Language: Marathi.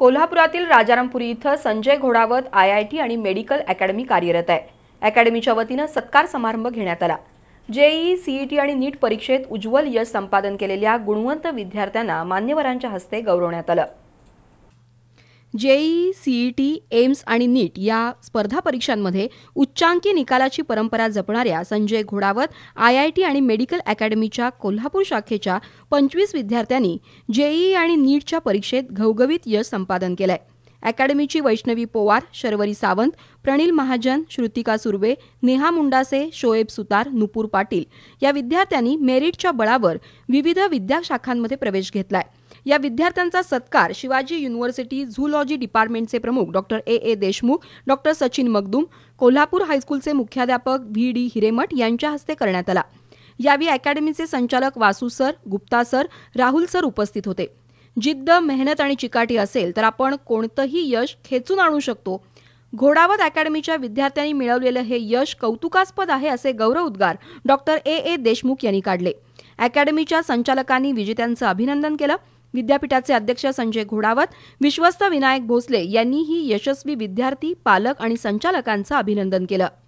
कोल्हापुरातील राजारामपुरी इथं Sanjay Ghodawat I I T आणि मेडिकल अकॅडमी कार्यरत आहे अकॅडमीच्या वतीनं सत्कार समारंभ घेण्यात आला जेईई सीईटी आणि नीट परीक्षेत उज्ज्वल यश संपादन केलेल्या गुणवंत विद्यार्थ्यांना मान्यवरांच्या हस्ते गौरवण्यात आलं जेईई टी एम्स आणि नीट या स्पर्धा परीक्षांमध्ये उच्चांकी निकालाची परंपरा जपणाऱ्या Sanjay Ghodawat I I T आणि मेडिकल अकॅडमीच्या कोल्हापूर शाखेच्या पंचवीस विद्यार्थ्यांनी जेईई आणि नीटच्या परीक्षेत घवघवीत यश संपादन केलंय अकॅडमीची वैष्णवी पोवार शर्वरी सावंत प्रणिल महाजन श्रुतिका सुर्वे नेहा मुंडासे शोएब सुतार नुपूर पाटील या विद्यार्थ्यांनी मेरिटच्या बळावर विविध विद्याशाखांमध्ये प्रवेश घेतलाय या विद्यार्थ्यांचा सत्कार शिवाजी युनिव्हर्सिटी झूलॉजी डिपार्टमेंटचे प्रमुख doctor A A Deshmukh doctor Sachin Magdum Kolhapur हायस्कूलचे मुख्याध्यापक व्ही डी हिरेमठ यांच्या हस्ते करण्यात आला यावेळी अकॅडमीचे संचालक Vasu sir Gupta sir Rahul sir उपस्थित होते जिद्द मेहनत आणि चिकाटी असेल तर आपण कोणतंही यश खेचून आणू शकतो घोडावत अकॅडमीच्या विद्यार्थ्यांनी मिळवलेलं हे यश कौतुकास्पद आहे असे गौरव उद्गार डॉक्टर ए ए देशमुख यांनी काढले अकॅडमीच्या संचालकांनी विजेत्यांचं अभिनंदन केलं विद्यापीठाचे अध्यक्ष संजय घोडावत विश्वस्त विनायक भोसले यांनीही यशस्वी विद्यार्थी पालक आणि संचालकांचं अभिनंदन केलं